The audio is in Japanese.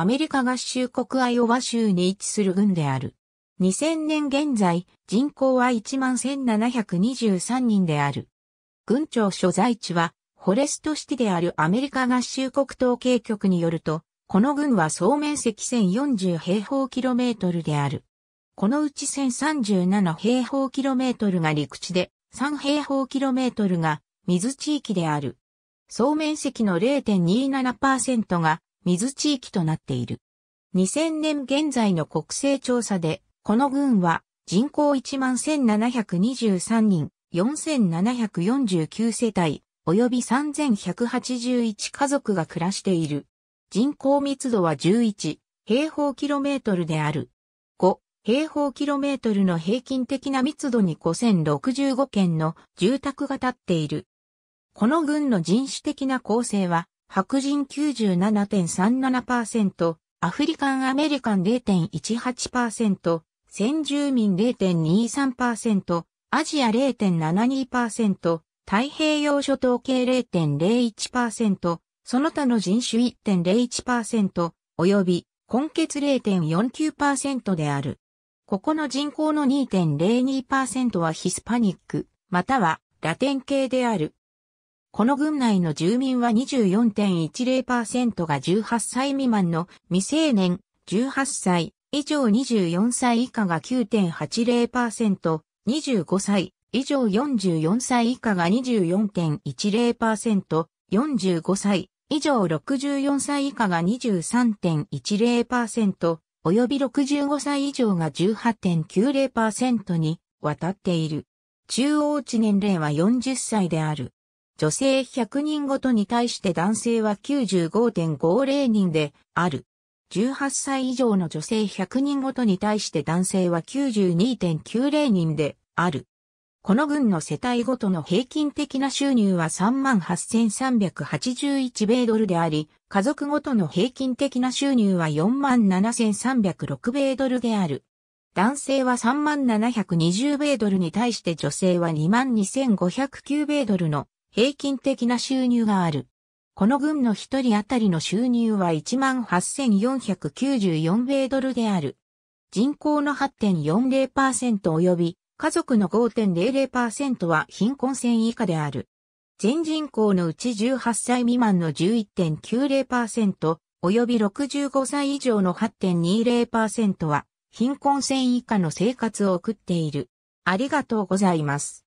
アメリカ合衆国アイオワ州に位置する軍である。2000年現在、人口は11,723人である。軍庁所在地は、フォレストシティであるアメリカ合衆国統計局によると、この軍は総面積1040平方キロメートルである。このうち1037平方キロメートルが陸地で、3平方キロメートルが水地域である。総面積の0.27%が水地域となっている。2000年現在の国勢調査で、この軍は人口11,723人、4,749世帯、及び3,181家族が暮らしている。人口密度は11平方キロメートルである。5平方キロメートルの平均的な密度に5,065件の住宅が建っている。この軍の人種的な構成は白人97.37%、アフリカンアメリカン0.18%、先住民0.23%、アジア0.72%、太平洋諸島系0.01%、その他の人種1.01%、及び、根血0.49%である。ここの人口の2.02%はヒスパニック、またはラテン系である。この郡内の住民は24.10%が18歳未満の未成年、18歳以上24歳以下が9.80%、25歳以上44歳以下が24.10%、45歳以上64歳以下が23.10%、及び65歳以上が18.90%に渡っている。中央値年齢は40歳である。女性100人ごとに対して男性は95.50人である。18歳以上の女性100人ごとに対して男性は92.90人である。この群の世帯ごとの平均的な収入は38,381米ドルであり、家族ごとの平均的な収入は47,306米ドルである。男性は3720米ドルに対して女性は22,509米ドルの平均的な収入がある。この群の一人当たりの収入は18,494米ドルである。人口の8.40%及び家族の5.00%は貧困線以下である。全人口のうち18歳未満の11.90%及び65歳以上の8.20%は貧困線以下の生活を送っている。ありがとうございます。